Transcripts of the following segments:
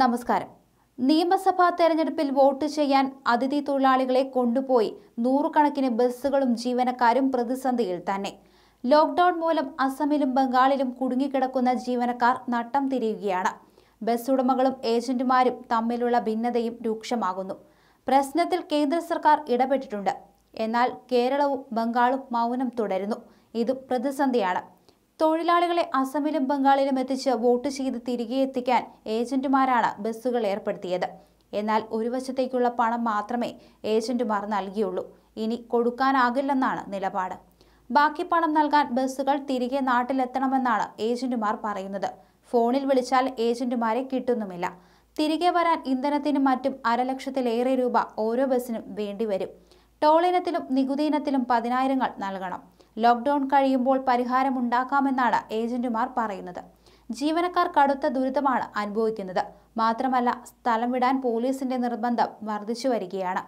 നമസ്കാരം നിയമസഭാ തെരഞ്ഞെടുപ്പിൽ വോട്ട് ചെയ്യാൻ അതിഥി തൊഴിലാളികളെ കൊണ്ടുപോയി നൂറുകണക്കിന് ബസ്സുകളും ജീവനക്കാരും പ്രതിസന്ധിയിൽ തന്നെ ലോക്ക്ഡൌൺ മൂലം അസമിലും ബംഗാളിലും കുടുങ്ങിക്കിടക്കുന്ന ജീവനക്കാർ നട്ടം തിരിയുകയാണ് ബസ് ഉടമകളും ഏജന്റുമാരും തമ്മിലുള്ള ഭിന്നതയും രൂക്ഷമാകുന്നു പ്രശ്നത്തിൽ കേന്ദ്ര സർക്കാർ ഇടപെട്ടിട്ടുണ്ട് എന്നാൽ കേരളവും ബംഗാളും മൗനം തുടരുന്നു ഇതും പ്രതിസന്ധിയാണ് തൊഴിലാളികളെ അസമിലും ബംഗാളിലും എത്തിച്ച് വോട്ട് ചെയ്ത് തിരികെ എത്തിക്കാൻ ഏജന്റുമാരാണ് ബസ്സുകൾ ഏർപ്പെടുത്തിയത് എന്നാൽ ഒരു വശത്തേക്കുള്ള പണം മാത്രമേ ഏജന്റുമാർ നൽകിയുള്ളൂ ഇനി കൊടുക്കാനാകില്ലെന്നാണ് നിലപാട് ബാക്കി പണം നൽകാൻ ബസ്സുകൾ തിരികെ നാട്ടിലെത്തണമെന്നാണ് ഏജന്റുമാർ പറയുന്നത് ഫോണിൽ വിളിച്ചാൽ ഏജന്റുമാരെ കിട്ടുന്നുമില്ല തിരികെ വരാൻ ഇന്ധനത്തിനും മറ്റും അരലക്ഷത്തിലേറെ രൂപ ഓരോ ബസ്സിനും വേണ്ടിവരും ടോളിനത്തിലും ഇനത്തിലും നികുതി ഇനത്തിലും പതിനായിരങ്ങൾ നൽകണം ലോക്ക്ഡൌൺ കഴിയുമ്പോൾ പരിഹാരമുണ്ടാക്കാമെന്നാണ് ഏജന്റുമാർ പറയുന്നത് ജീവനക്കാർ കടുത്ത ദുരിതമാണ് അനുഭവിക്കുന്നത് മാത്രമല്ല സ്ഥലം വിടാൻ പോലീസിന്റെ നിർബന്ധം വർദ്ധിച്ചു വരികയാണ്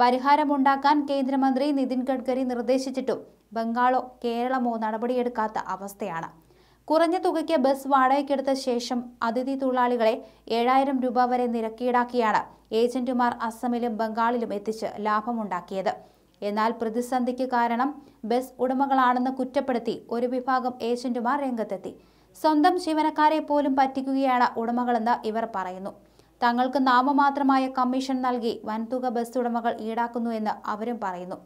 പരിഹാരമുണ്ടാക്കാൻ കേന്ദ്രമന്ത്രി നിതിൻ ഗഡ്കരി നിർദ്ദേശിച്ചിട്ടും ബംഗാളോ കേരളമോ നടപടിയെടുക്കാത്ത അവസ്ഥയാണ് കുറഞ്ഞ തുകയ്ക്ക് ബസ് വാടകയ്ക്കെടുത്ത ശേഷം അതിഥി തൊഴിലാളികളെ ഏഴായിരം രൂപ വരെ നിരക്കീടാക്കിയാണ് ഏജന്റുമാർ അസമിലും ബംഗാളിലും എത്തിച്ച് ലാഭമുണ്ടാക്കിയത് എന്നാൽ പ്രതിസന്ധിക്ക് കാരണം ബസ് ഉടമകളാണെന്ന് കുറ്റപ്പെടുത്തി ഒരു വിഭാഗം ഏജന്റുമാർ രംഗത്തെത്തി സ്വന്തം ജീവനക്കാരെ പോലും പറ്റിക്കുകയാണ് ഉടമകളെന്ന് ഇവർ പറയുന്നു തങ്ങൾക്ക് നാമമാത്രമായ കമ്മീഷൻ നൽകി വൻതുക ബസ് ഉടമകൾ ഈടാക്കുന്നുവെന്ന് അവരും പറയുന്നു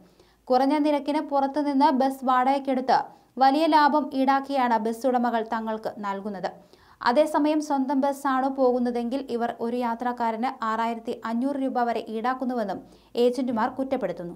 കുറഞ്ഞ നിരക്കിന് പുറത്തുനിന്ന് ബസ് വാടകയ്ക്കെടുത്ത് വലിയ ലാഭം ഈടാക്കിയാണ് ബസ് ഉടമകൾ തങ്ങൾക്ക് നൽകുന്നത് അതേസമയം സ്വന്തം ബസ്സാണോ പോകുന്നതെങ്കിൽ ഇവർ ഒരു യാത്രക്കാരന് ആറായിരത്തി രൂപ വരെ ഈടാക്കുന്നുവെന്നും ഏജന്റുമാർ കുറ്റപ്പെടുത്തുന്നു